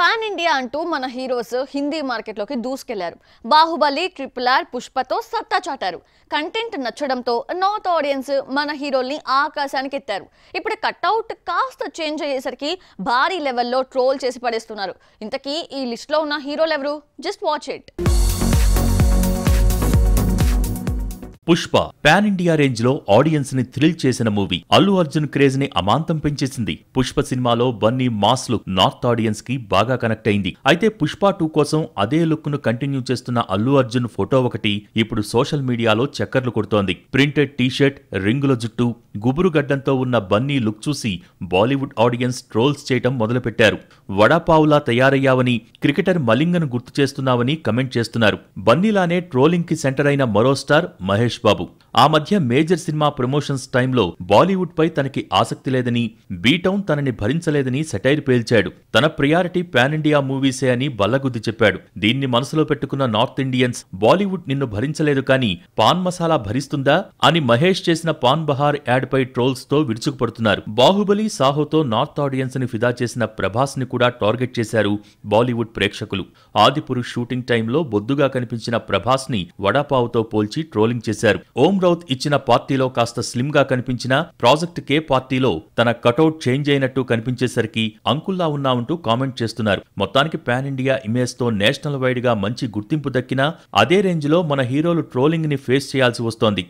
pan India అంటూ మన heroes Hindi మార్కెట్లోకి దూసుకెళ్లారు బాహుబలి ట్రిపుల్ ఆర్ పుష్పతో సత్తా చాటారు కంటెంట్ నచ్చడంతో నార్త్ ఆడియన్స్ మన హీరోల్ని ఆకాశానికి ఎత్తారు ఇప్పుడు కట్అవుట్ కాస్త చేంజ్ అయ్యేసరికి భారీ లెవెల్లో ట్రోల్ చేసి పడేస్తున్నారు ఇంతకీ ఈ లిస్ట్లో ఉన్న హీరోలు ఎవరు just watch it Pushpa pan India range లో ఆడియన్స్ ని థ్రిల్ చేసిన మూవీ అల్లు అర్జున్ క్రేజ్ ని అమాంతం పెంచేసింది పుష్ప సినిమాలో Bunny mass look north audience కి బాగా కనెక్ట్ అయింది అయితే పుష్ప టూ కోసం అదే లుక్ ను కంటిన్యూ చేస్తున్న అల్లు అర్జున్ ఫోటో ఒకటి ఇప్పుడు సోషల్ మీడియాలో చక్కర్లు కొడుతోంది ప్రింటెడ్ టీషర్ట్ రింగుల జుట్టు గుబురు గడ్డంతో ఉన్న బన్నీ లుక్ చూసి బాలీవుడ్ ఆడియన్స్ ట్రోల్స్ చేయటం మొదలుపెట్టారు వడాపావులా తయారయ్యావని క్రికెటర్ మలింగను గుర్తు చేస్తున్నావని కమెంట్ చేస్తున్నారు బన్నీలానే ట్రోలింగ్ కి సెంటర్ అయిన మరో స్టార్ మహేష్ మహేష్ బాబు ఆ మధ్య మేజర్ సినిమా ప్రమోషన్స్ టైంలో బాలీవుడ్ పై తనకి ఆసక్తి లేదని బీటౌన్ తనని భరించలేదని సెటైర్ పేల్చాడు తన ప్రియారిటీ పాన్ ఇండియా మూవీసే అని బల్లగుద్ది చెప్పాడు దీన్ని మనసులో పెట్టుకున్న నార్త్ ఇండియన్స్ బాలీవుడ్ నిన్ను భరించలేదు కానీ పాన్ మసాలా భరిస్తుందా అని మహేష్ చేసిన పాన్ బహార్ యాడ్ పై ట్రోల్స్ తో విరుచుకుపడుతున్నారు బాహుబలి సాహోతో నార్త్ ఆడియన్స్ ని ఫిదా చేసిన ప్రభాస్ ని కూడా టార్గెట్ చేశారు బాలీవుడ్ ప్రేక్షకులు ఆదిపురుష్ షూటింగ్ టైంలో బొద్దుగా కనిపించిన ప్రభాస్ ని వడాపావుతో పోల్చి ట్రోలింగ్ చేశారు చేశారు ఓం రౌత్ ఇచ్చిన పార్టీలో కాస్త స్లిమ్ గా కనిపించినా ప్రాజెక్ట్ కే పార్టీలో తన కటౌట్ చేంజ్ అయినట్టు కనిపించేసరికి అంకుల్లా ఉన్నా కామెంట్ చేస్తున్నారు మొత్తానికి పాన్ ఇండియా ఇమేజ్ తో నేషనల్ వైడ్ గా మంచి గుర్తింపు దక్కినా అదే రేంజ్ లో మన హీరోలు ట్రోలింగ్ ని ఫేస్ చేయాల్సి వస్తోంది